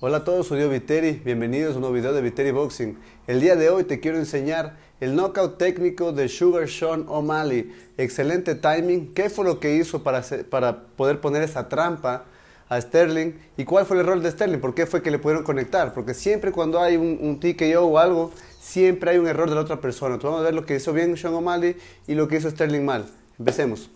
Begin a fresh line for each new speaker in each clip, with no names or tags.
Hola a todos, soy yo Viteri, bienvenidos a un nuevo video de Viteri Boxing. El día de hoy te quiero enseñar el knockout técnico de Sugar Sean O'Malley. Excelente timing, qué fue lo que hizo para, para poder poner esa trampa a Sterling y cuál fue el error de Sterling, por qué fue que le pudieron conectar, porque siempre cuando hay un, un TKO o algo, siempre hay un error de la otra persona. Entonces vamos a ver lo que hizo bien Sean O'Malley y lo que hizo Sterling mal. Empecemos.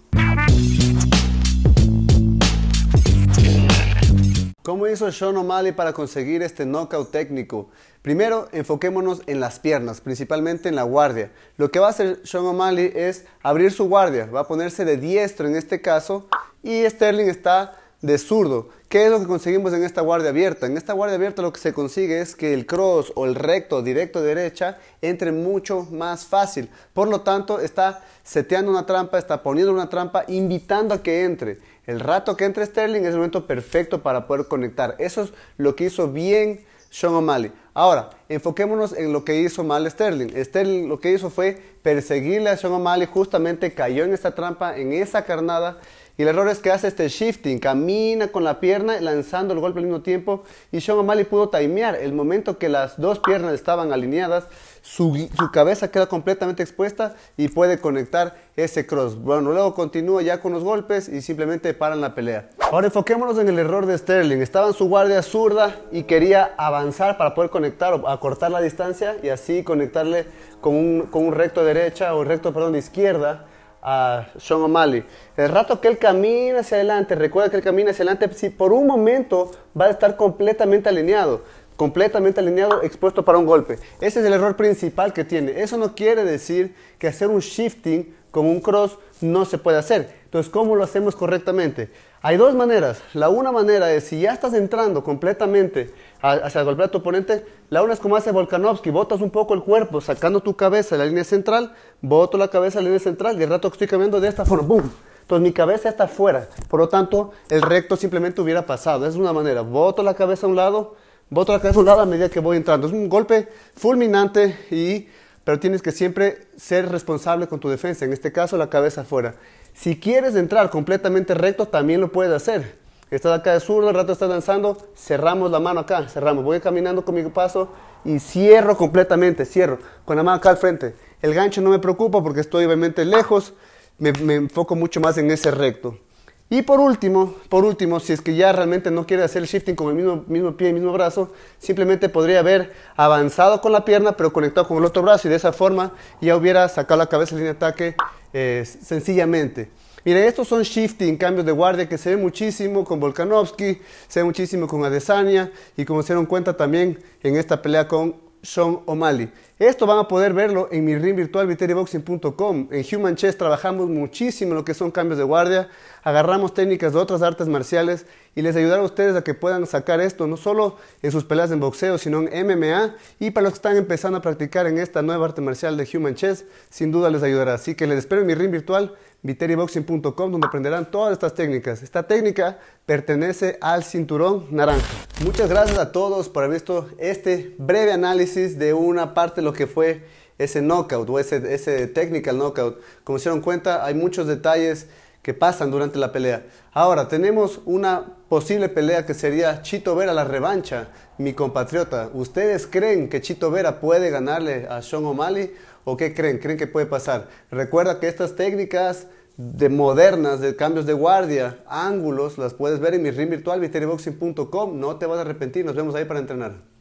¿Cómo hizo Sean O'Malley para conseguir este knockout técnico? Primero, enfoquémonos en las piernas, principalmente en la guardia. Lo que va a hacer Sean O'Malley es abrir su guardia, va a ponerse de diestro en este caso, y Sterling está de zurdo. ¿Qué es lo que conseguimos en esta guardia abierta? En esta guardia abierta lo que se consigue es que el cross o el recto directo derecha entre mucho más fácil. Por lo tanto, está seteando una trampa, está poniendo una trampa, invitando a que entre. El rato que entre Sterling es el momento perfecto para poder conectar. Eso es lo que hizo bien Sean O'Malley. Ahora, enfoquémonos en lo que hizo mal Sterling. Sterling lo que hizo fue perseguirle a Sean O'Malley, justamente cayó en esta trampa, en esa carnada. Y el error es que hace este shifting, camina con la pierna lanzando el golpe al mismo tiempo. Y Sean O'Malley pudo timear. El momento que las dos piernas estaban alineadas, su, cabeza queda completamente expuesta y puede conectar ese cross. Bueno, luego continúa ya con los golpes y simplemente paran la pelea. Ahora enfoquémonos en el error de Sterling. Estaba en su guardia zurda y quería avanzar para poder conectar cortar la distancia y así conectarle con un, recto derecha o recto, perdón, izquierda a Sean O'Malley. El rato que él camina hacia adelante, recuerda que él camina hacia adelante, si por un momento va a estar completamente alineado, completamente alineado, expuesto para un golpe. Ese es el error principal que tiene. Eso no quiere decir que hacer un shifting con un cross no se puede hacer. Entonces, ¿cómo lo hacemos correctamente? Hay dos maneras. La una manera es si ya estás entrando completamente hacia golpear a tu oponente, la una es como hace Volkanovski, botas un poco el cuerpo, sacando tu cabeza de la línea central, boto la cabeza de la línea central y el rato que estoy cambiando de esta forma, ¡boom! Entonces mi cabeza está afuera, por lo tanto el recto simplemente hubiera pasado. Es una manera, boto la cabeza a un lado, boto la cabeza a un lado a medida que voy entrando. Es un golpe fulminante y pero tienes que siempre ser responsable con tu defensa, en este caso la cabeza afuera. Si quieres entrar completamente recto, también lo puedes hacer. Estás acá de zurdo, el rato estás danzando, cerramos la mano acá, cerramos. Voy caminando con mi paso y cierro completamente, cierro. Con la mano acá al frente. El gancho no me preocupa porque estoy obviamente lejos, me enfoco mucho más en ese recto. Y por último, por último, si es que ya realmente no quiere hacer el shifting con el mismo, mismo pie y mismo brazo, simplemente podría haber avanzado con la pierna pero conectado con el otro brazo y de esa forma ya hubiera sacado la cabeza en línea de ataque eh, sencillamente. Miren, estos son shifting, cambios de guardia que se ve muchísimo con Volkanovski, se ve muchísimo con Adesanya y como se dieron cuenta también en esta pelea con Sean O'Malley. Esto van a poder verlo en mi ring virtual viteriboxing.com. En Human Chess trabajamos muchísimo lo que son cambios de guardia agarramos técnicas de otras artes marciales y les ayudará a ustedes a que puedan sacar esto no solo en sus peleas en boxeo, sino en MMA y para los que están empezando a practicar en esta nueva arte marcial de Human Chess, sin duda les ayudará. Así que les espero en mi ring virtual viteriboxing.com donde aprenderán todas estas técnicas. Esta técnica pertenece al cinturón naranja. Muchas gracias a todos por haber visto este breve análisis de una parte de lo que fue ese knockout o ese, ese technical knockout. Como se dieron cuenta, hay muchos detalles que pasan durante la pelea. Ahora, tenemos una posible pelea que sería Chito Vera la revancha, mi compatriota. ¿Ustedes creen que Chito Vera puede ganarle a Sean O'Malley? ¿O qué creen? ¿Creen que puede pasar? Recuerda que estas técnicas de modernas, de cambios de guardia, ángulos, las puedes ver en mi ring virtual, mysteryboxing.com No te vas a arrepentir, nos vemos ahí para entrenar.